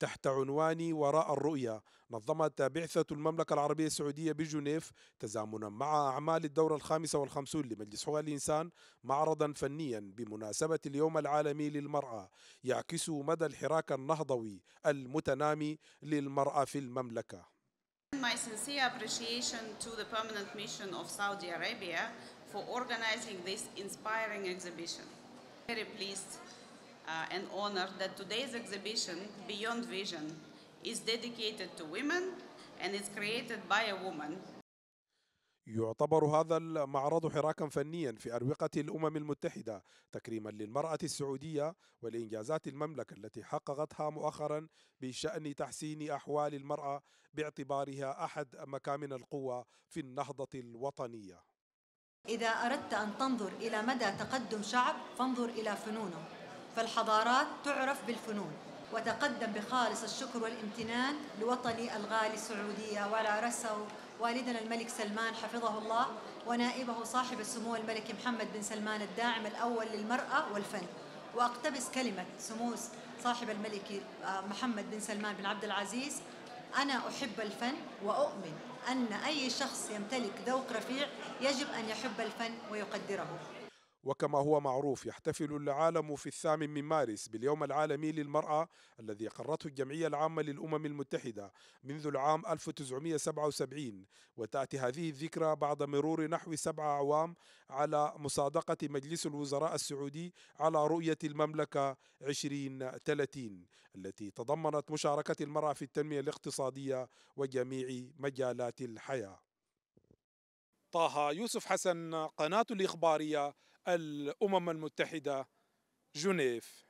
تحت عنوان وراء الرؤية نظمت بعثة المملكة العربية السعودية بجنيف تزامنا مع أعمال الدورة الخامسة والخمسون لمجلس حقوق الإنسان معرضا فنيا بمناسبة اليوم العالمي للمرأة يعكس مدى الحراك النهضوي المتنامي للمرأة في المملكة My sincere appreciation to the permanent mission of Saudi Arabia for organizing this inspiring exhibition. Very pleased Uh, and honored that today's exhibition, Beyond Vision, is dedicated to women and is created by a woman. يعتبر هذا المعرض حراكا فنيا في أروقة الأمم المتحدة تكريما للمرأة السعودية والإنجازات المملكة التي حققتها مؤخرا بشأن تحسين أحوال المرأة باعتبارها أحد مكامن القوة في النهضة الوطنية إذا أردت أن تنظر إلى مدى تقدم شعب فانظر إلى فنونه فالحضارات تعرف بالفنون وتقدم بخالص الشكر والامتنان لوطني الغالي السعودية وعلى رأسه والدنا الملك سلمان حفظه الله ونائبه صاحب السمو الملكي محمد بن سلمان الداعم الأول للمرأة والفن وأقتبس كلمة سمو صاحب الملك آه، محمد بن سلمان بن عبد العزيز أنا أحب الفن وأؤمن أن أي شخص يمتلك ذوق رفيع يجب أن يحب الفن ويقدره وكما هو معروف يحتفل العالم في الثامن من مارس باليوم العالمي للمرأة الذي قرته الجمعية العامة للأمم المتحدة منذ العام 1977 وتأتي هذه الذكرى بعد مرور نحو سبعة أعوام على مصادقة مجلس الوزراء السعودي على رؤية المملكة 2030 التي تضمنت مشاركة المرأة في التنمية الاقتصادية وجميع مجالات الحياة طه يوسف حسن قناة الإخبارية الأمم المتحدة جنيف